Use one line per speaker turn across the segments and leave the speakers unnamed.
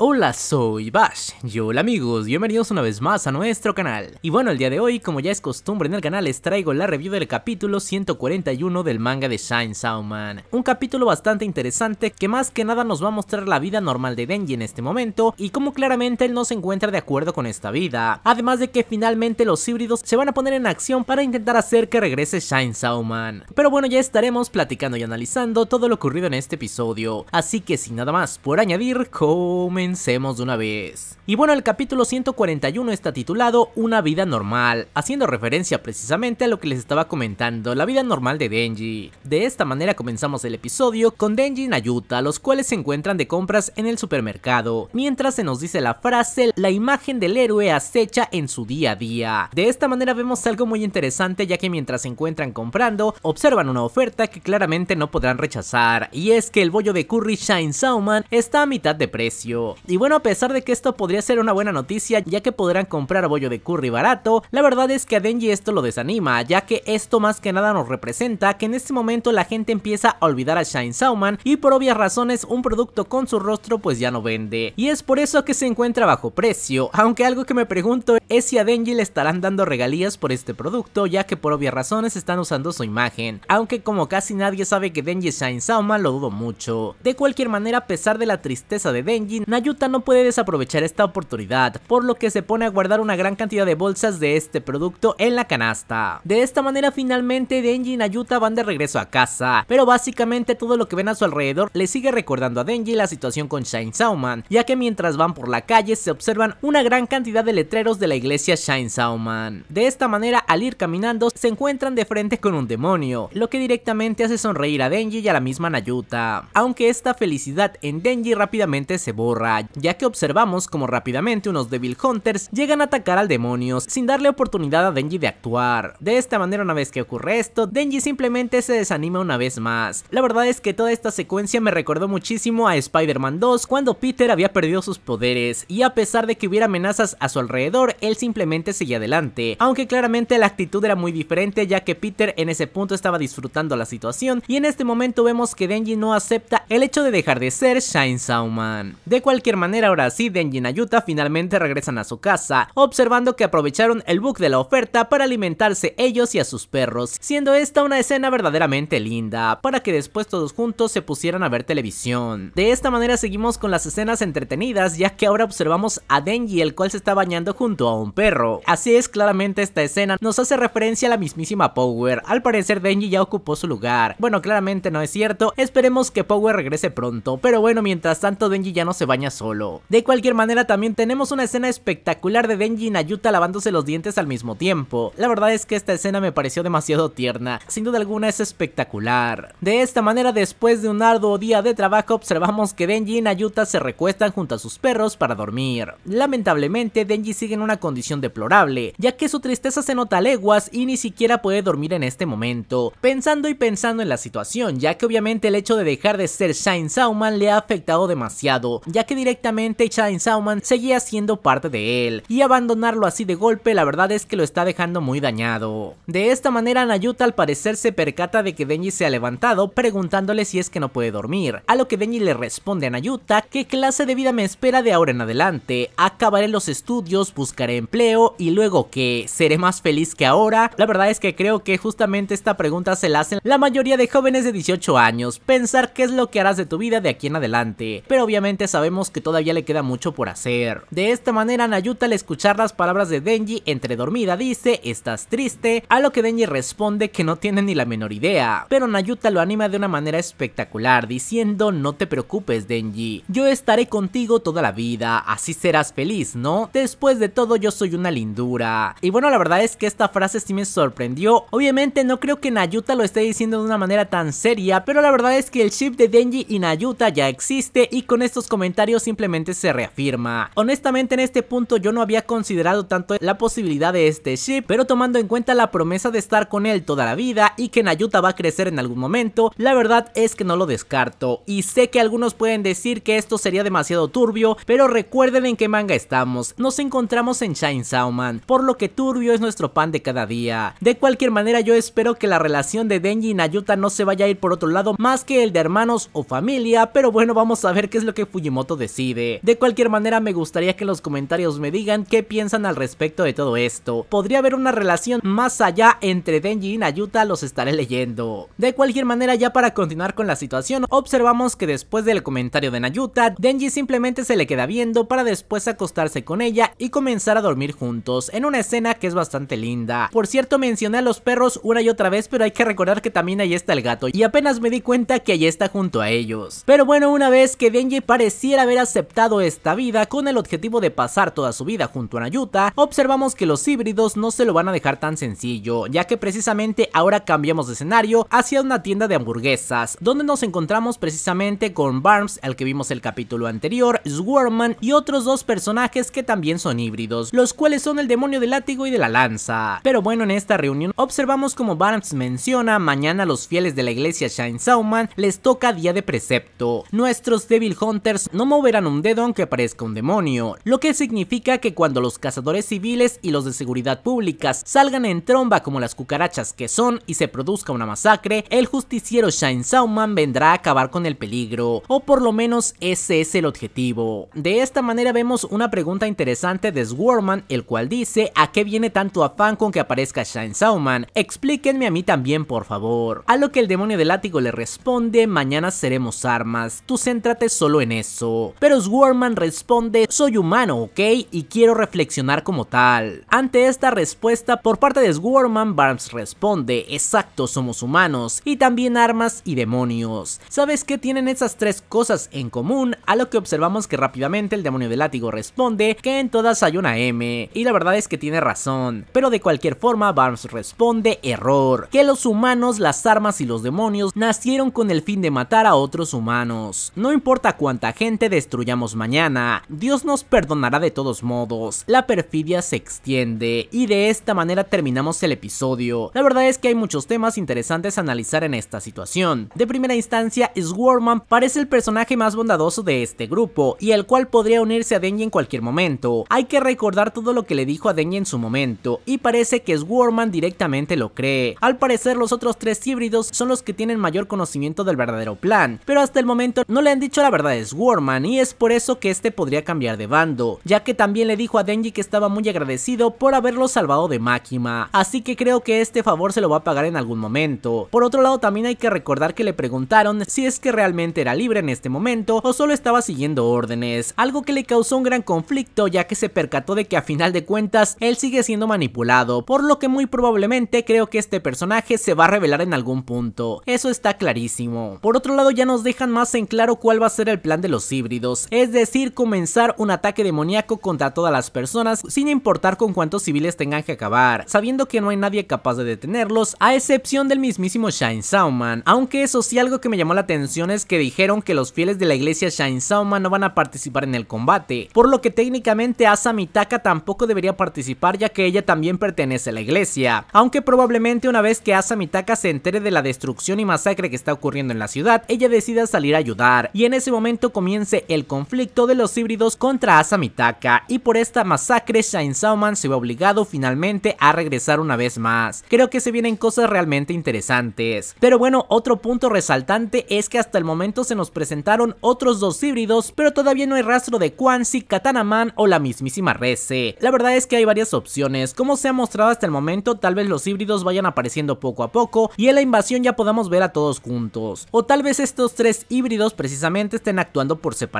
Hola, soy Bash. Y hola amigos, bienvenidos una vez más a nuestro canal. Y bueno, el día de hoy, como ya es costumbre en el canal, les traigo la review del capítulo 141 del manga de Shine Sauman. Un capítulo bastante interesante que más que nada nos va a mostrar la vida normal de Denji en este momento y cómo claramente él no se encuentra de acuerdo con esta vida. Además de que finalmente los híbridos se van a poner en acción para intentar hacer que regrese Shine Sauman. Pero bueno, ya estaremos platicando y analizando todo lo ocurrido en este episodio. Así que sin nada más por añadir, comenzamos comencemos de una vez. Y bueno, el capítulo 141 está titulado Una vida normal, haciendo referencia precisamente a lo que les estaba comentando, la vida normal de Denji. De esta manera comenzamos el episodio con Denji y Nayuta, los cuales se encuentran de compras en el supermercado, mientras se nos dice la frase, la imagen del héroe acecha en su día a día. De esta manera vemos algo muy interesante ya que mientras se encuentran comprando, observan una oferta que claramente no podrán rechazar, y es que el bollo de curry Shine Sauman está a mitad de precio. Y bueno, a pesar de que esto podría ser una buena noticia ya que podrán comprar bollo de curry barato, la verdad es que a Denji esto lo desanima, ya que esto más que nada nos representa que en este momento la gente empieza a olvidar a Shine Sauman y por obvias razones un producto con su rostro pues ya no vende. Y es por eso que se encuentra bajo precio, aunque algo que me pregunto es si a Denji le estarán dando regalías por este producto ya que por obvias razones están usando su imagen, aunque como casi nadie sabe que Denji es Shine Sauman lo dudo mucho. De cualquier manera a pesar de la tristeza de Denji, Nayuta no puede desaprovechar esta oportunidad, por lo que se pone a guardar una gran cantidad de bolsas de este producto en la canasta. De esta manera finalmente Denji y Nayuta van de regreso a casa, pero básicamente todo lo que ven a su alrededor le sigue recordando a Denji la situación con Shine Sauman, ya que mientras van por la calle se observan una gran cantidad de letreros de la iglesia Shine Sauman. De esta manera al ir caminando se encuentran de frente con un demonio, lo que directamente hace sonreír a Denji y a la misma Nayuta, aunque esta felicidad en Denji rápidamente se borra, ya que observamos como rápidamente unos Devil Hunters llegan a atacar al demonio sin darle oportunidad a Denji de actuar. De esta manera una vez que ocurre esto, Denji simplemente se desanima una vez más. La verdad es que toda esta secuencia me recordó muchísimo a Spider-Man 2 cuando Peter había perdido sus poderes y a pesar de que hubiera amenazas a su alrededor, él simplemente seguía adelante, aunque claramente la actitud era muy diferente ya que Peter en ese punto estaba disfrutando la situación y en este momento vemos que Denji no acepta el hecho de dejar de ser Shine Sauman. De cualquier manera, ahora sí, Denji y Nayuta finalmente regresan a su casa, observando que aprovecharon el bug de la oferta para alimentarse ellos y a sus perros, siendo esta una escena verdaderamente linda, para que después todos juntos se pusieran a ver televisión. De esta manera seguimos con las escenas entretenidas, ya que ahora observamos a Denji, el cual se está bañando junto a un perro. Así es, claramente esta escena nos hace referencia a la mismísima Power, al parecer Denji ya ocupó su lugar. Bueno, claramente no es cierto, esperemos que Power regrese pronto, pero bueno, mientras tanto Denji ya no se baña solo. De cualquier manera también tenemos una escena espectacular de Denji y Nayuta lavándose los dientes al mismo tiempo. La verdad es que esta escena me pareció demasiado tierna, sin duda alguna es espectacular. De esta manera después de un arduo día de trabajo observamos que Denji y Nayuta se recuestan junto a sus perros para dormir. Lamentablemente Denji sigue en una condición deplorable, ya que su tristeza se nota a leguas y ni siquiera puede dormir en este momento, pensando y pensando en la situación, ya que obviamente el hecho de dejar de ser Shine Sauman le ha afectado demasiado, ya que directamente Shine Sauman seguía siendo parte de él, y abandonarlo así de golpe la verdad es que lo está dejando muy dañado. De esta manera Nayuta al parecer se percata de que Denji se ha levantado preguntándole si es que no puede dormir, a lo que Denji le responde a Nayuta qué clase de vida me espera de ahora en adelante, acabaré los estudios, buscaré empleo y luego que seré más feliz que ahora. La verdad es que creo que justamente esta pregunta se la hacen la mayoría de jóvenes de 18 años, pensar qué es lo que harás de tu vida de aquí en adelante, pero obviamente sabemos que todavía le queda mucho por hacer. De esta manera Nayuta al escuchar las palabras de Denji entre dormida dice estás triste, a lo que Denji responde que no tiene ni la menor idea, pero Nayuta lo anima de una manera espectacular diciendo no te preocupes Denji, yo estaré contigo toda la vida, así serás feliz, ¿no? Después de todo yo soy una lindura. Y bueno la verdad es que esta frase sí me sorprendió, obviamente no creo que Nayuta lo esté diciendo de una manera tan seria, pero la verdad es que el chip de Denji y Nayuta ya existe y con estos comentarios simplemente se reafirma. Honestamente en este punto yo no había considerado tanto la posibilidad de este ship, pero tomando en cuenta la promesa de estar con él toda la vida y que Nayuta va a crecer en algún momento, la verdad es que no lo descarto. Y sé que algunos pueden decir que esto sería demasiado turbio, pero recuerden en qué manga estamos, nos encontramos en Shine Sauman, por lo que turbio es nuestro pan de cada día. De cualquier manera yo espero que la relación de Denji y Nayuta no se vaya a ir por otro lado más que el de hermanos o familia, pero bueno vamos a ver qué es lo que Fujimoto de cualquier manera me gustaría que los comentarios me digan qué piensan al respecto de todo esto. Podría haber una relación más allá entre Denji y Nayuta, los estaré leyendo. De cualquier manera ya para continuar con la situación, observamos que después del comentario de Nayuta, Denji simplemente se le queda viendo para después acostarse con ella y comenzar a dormir juntos, en una escena que es bastante linda. Por cierto mencioné a los perros una y otra vez pero hay que recordar que también ahí está el gato y apenas me di cuenta que ahí está junto a ellos. Pero bueno una vez que Denji pareciera haber aceptado esta vida con el objetivo de pasar toda su vida junto a Nayuta, observamos que los híbridos no se lo van a dejar tan sencillo, ya que precisamente ahora cambiamos de escenario hacia una tienda de hamburguesas, donde nos encontramos precisamente con Barnes, al que vimos el capítulo anterior, Swarman y otros dos personajes que también son híbridos, los cuales son el demonio del látigo y de la lanza. Pero bueno, en esta reunión observamos como Barnes menciona, mañana los fieles de la iglesia Shine Sauman les toca día de precepto. Nuestros Devil Hunters no moverán verán un dedo aunque parezca un demonio, lo que significa que cuando los cazadores civiles y los de seguridad públicas salgan en tromba como las cucarachas que son y se produzca una masacre, el justiciero Shine Sauman vendrá a acabar con el peligro, o por lo menos ese es el objetivo. De esta manera vemos una pregunta interesante de Swarman, el cual dice ¿a qué viene tanto afán con que aparezca Shine Sauman? Explíquenme a mí también por favor. A lo que el demonio del látigo le responde, mañana seremos armas, tú céntrate solo en eso pero Swarman responde, soy humano, ¿ok? Y quiero reflexionar como tal. Ante esta respuesta por parte de Swarman, Barnes responde, exacto, somos humanos, y también armas y demonios. ¿Sabes qué tienen esas tres cosas en común? A lo que observamos que rápidamente el demonio del látigo responde que en todas hay una M, y la verdad es que tiene razón, pero de cualquier forma Barnes responde, error, que los humanos, las armas y los demonios nacieron con el fin de matar a otros humanos. No importa cuánta gente destruye destruyamos mañana, Dios nos perdonará de todos modos, la perfidia se extiende y de esta manera terminamos el episodio. La verdad es que hay muchos temas interesantes a analizar en esta situación. De primera instancia, Swarman parece el personaje más bondadoso de este grupo y el cual podría unirse a Denji en cualquier momento. Hay que recordar todo lo que le dijo a Denji en su momento y parece que Swarman directamente lo cree. Al parecer los otros tres híbridos son los que tienen mayor conocimiento del verdadero plan, pero hasta el momento no le han dicho la verdad a Swarman y es por eso que este podría cambiar de bando, ya que también le dijo a Denji que estaba muy agradecido por haberlo salvado de Makima, así que creo que este favor se lo va a pagar en algún momento. Por otro lado también hay que recordar que le preguntaron si es que realmente era libre en este momento o solo estaba siguiendo órdenes, algo que le causó un gran conflicto ya que se percató de que a final de cuentas él sigue siendo manipulado, por lo que muy probablemente creo que este personaje se va a revelar en algún punto, eso está clarísimo. Por otro lado ya nos dejan más en claro cuál va a ser el plan de los híbridos es decir, comenzar un ataque demoníaco contra todas las personas sin importar con cuántos civiles tengan que acabar, sabiendo que no hay nadie capaz de detenerlos, a excepción del mismísimo Shine Sauman, aunque eso sí algo que me llamó la atención es que dijeron que los fieles de la iglesia Shine Sauman no van a participar en el combate, por lo que técnicamente Asa Mitaka tampoco debería participar ya que ella también pertenece a la iglesia, aunque probablemente una vez que Asa Mitaka se entere de la destrucción y masacre que está ocurriendo en la ciudad, ella decida salir a ayudar, y en ese momento comience el conflicto de los híbridos contra Asamitaka y por esta masacre Shine Sauman se ve obligado finalmente a regresar una vez más. Creo que se vienen cosas realmente interesantes. Pero bueno, otro punto resaltante es que hasta el momento se nos presentaron otros dos híbridos, pero todavía no hay rastro de Katana Katanaman o la mismísima Rese. La verdad es que hay varias opciones. Como se ha mostrado hasta el momento, tal vez los híbridos vayan apareciendo poco a poco y en la invasión ya podamos ver a todos juntos. O tal vez estos tres híbridos precisamente estén actuando por separado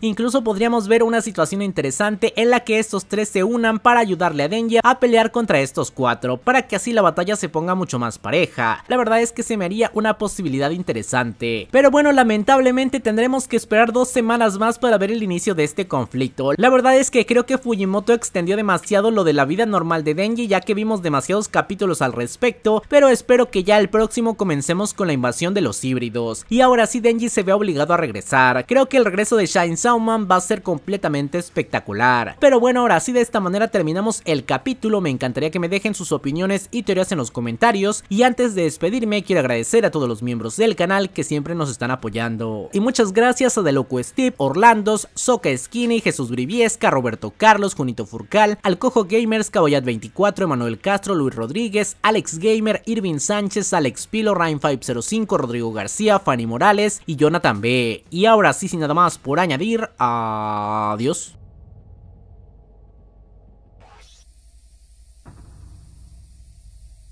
Incluso podríamos ver una situación interesante en la que estos tres se unan para ayudarle a Denji a pelear contra estos cuatro, para que así la batalla se ponga mucho más pareja. La verdad es que se me haría una posibilidad interesante. Pero bueno, lamentablemente tendremos que esperar dos semanas más para ver el inicio de este conflicto. La verdad es que creo que Fujimoto extendió demasiado lo de la vida normal de Denji ya que vimos demasiados capítulos al respecto, pero espero que ya el próximo comencemos con la invasión de los híbridos. Y ahora sí Denji se ve obligado a regresar. Creo que el regreso de Shine Soundman va a ser completamente espectacular. Pero bueno, ahora sí de esta manera terminamos el capítulo, me encantaría que me dejen sus opiniones y teorías en los comentarios y antes de despedirme quiero agradecer a todos los miembros del canal que siempre nos están apoyando. Y muchas gracias a The Steve, Orlandos, Soca Skinny, Jesús Briviesca, Roberto Carlos, Junito Furcal, Alcojo Gamers, Caboyat 24, Emanuel Castro, Luis Rodríguez, Alex Gamer, Irving Sánchez, Alex Pilo, Ryan 505, Rodrigo García, Fanny Morales y Jonathan B. Y ahora sí, sin nada más, por añadir. Adiós.